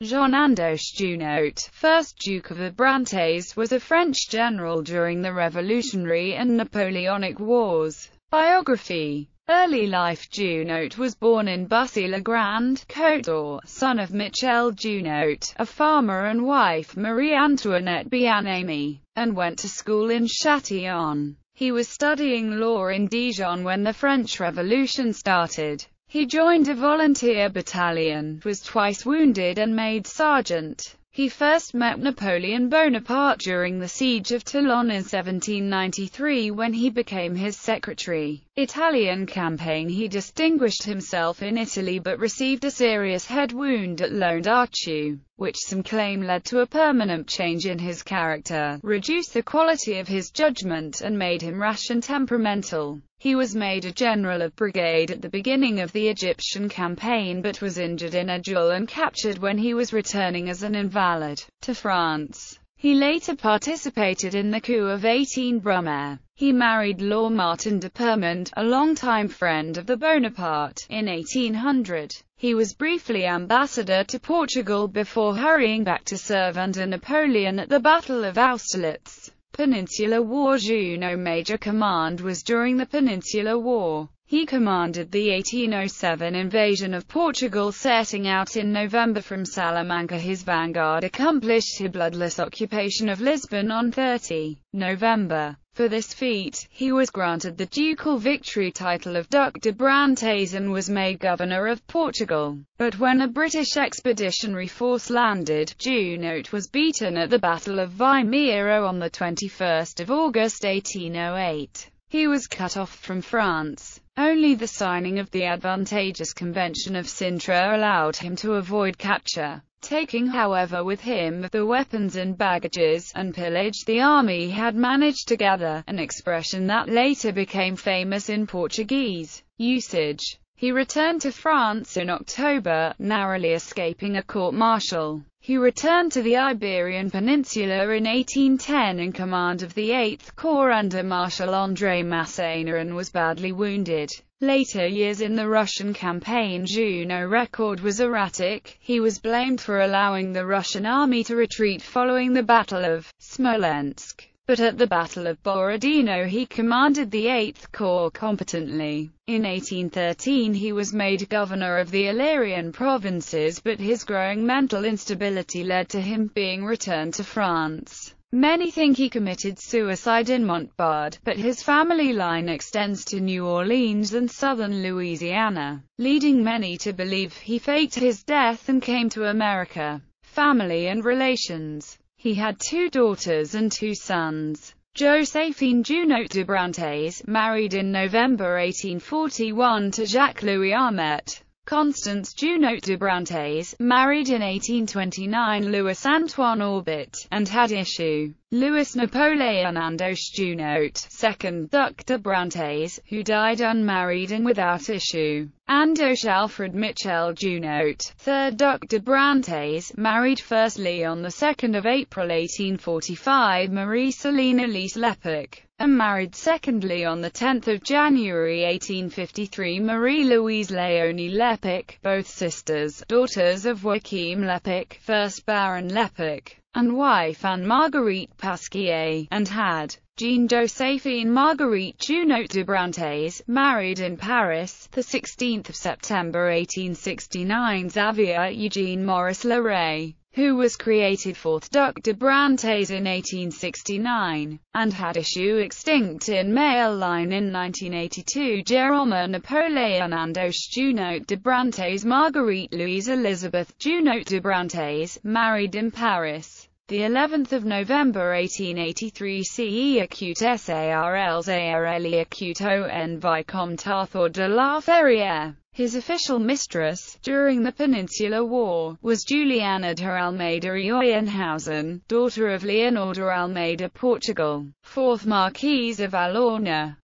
Jean Andoche Junot, 1st Duke of Abrantes was a French general during the Revolutionary and Napoleonic Wars. Biography Early life Junot was born in Bussy-le-Grand, Côte d'Or, son of Michel Junot, a farmer and wife Marie-Antoinette bien and went to school in Châtillon. He was studying law in Dijon when the French Revolution started. He joined a volunteer battalion, was twice wounded and made sergeant. He first met Napoleon Bonaparte during the Siege of Toulon in 1793 when he became his secretary. Italian campaign He distinguished himself in Italy but received a serious head wound at Londartu, which some claim led to a permanent change in his character, reduced the quality of his judgment and made him rash and temperamental. He was made a general of brigade at the beginning of the Egyptian campaign but was injured in a duel and captured when he was returning as an invalid. Ballard, to France. He later participated in the coup of 18 Brumaire. He married Laure Martin de Permont, a longtime friend of the Bonaparte, in 1800. He was briefly ambassador to Portugal before hurrying back to serve under Napoleon at the Battle of Austerlitz. Peninsular War Juno Major Command was during the Peninsular War. He commanded the 1807 invasion of Portugal setting out in November from Salamanca his vanguard accomplished his bloodless occupation of Lisbon on 30 November. For this feat, he was granted the ducal victory title of Duc de Brantes and was made governor of Portugal. But when a British expeditionary force landed, Junot was beaten at the Battle of Vimeiro on 21 August 1808. He was cut off from France. Only the signing of the advantageous convention of Sintra allowed him to avoid capture. Taking however with him the weapons and baggages, and pillage the army had managed to gather, an expression that later became famous in Portuguese usage. He returned to France in October, narrowly escaping a court-martial. He returned to the Iberian Peninsula in 1810 in command of the 8th Corps under Marshal André Masséna and was badly wounded. Later years in the Russian campaign Junot record was erratic, he was blamed for allowing the Russian army to retreat following the Battle of Smolensk but at the Battle of Borodino he commanded the 8th Corps competently. In 1813 he was made governor of the Illyrian provinces but his growing mental instability led to him being returned to France. Many think he committed suicide in Montbard, but his family line extends to New Orleans and southern Louisiana, leading many to believe he faked his death and came to America. Family and relations he had two daughters and two sons. Joséphine Junot de Brantes, married in November 1841 to Jacques-Louis Armet. Constance Junot de Brantes, married in 1829 Louis Antoine Orbit, and had issue. Louis Napoleon Napoleonando Junot, 2nd Duc de Brantes, who died unmarried and without issue. Andoche Alfred Mitchell Junot, 3rd Duc de Brantes, married firstly on 2 April 1845 Marie Selina Lise Lepic, and married secondly on 10 January 1853 Marie-Louise Leonie Lepic, both sisters, daughters of Joachim Lepic, 1st Baron Lepic and wife Anne-Marguerite Pasquier, and had Jean-Joséphine Marguerite Junot de Brantes, married in Paris, 16 September 1869 Xavier Eugene Maurice Leray, who was created fourth Duc de Brantes in 1869, and had issue extinct in male line in 1982 Jérôme Napoléon and Junot de Brantes Marguerite Louise Elizabeth Junot de Brantes, married in Paris. The 11th of November 1883 CE acute SARLs ARLE acute ON Vicomte Arthur de la Ferrière his official mistress, during the Peninsular War, was Juliana de Almeida y daughter of Leonor de Almeida Portugal, 4th Marquise of Alorna.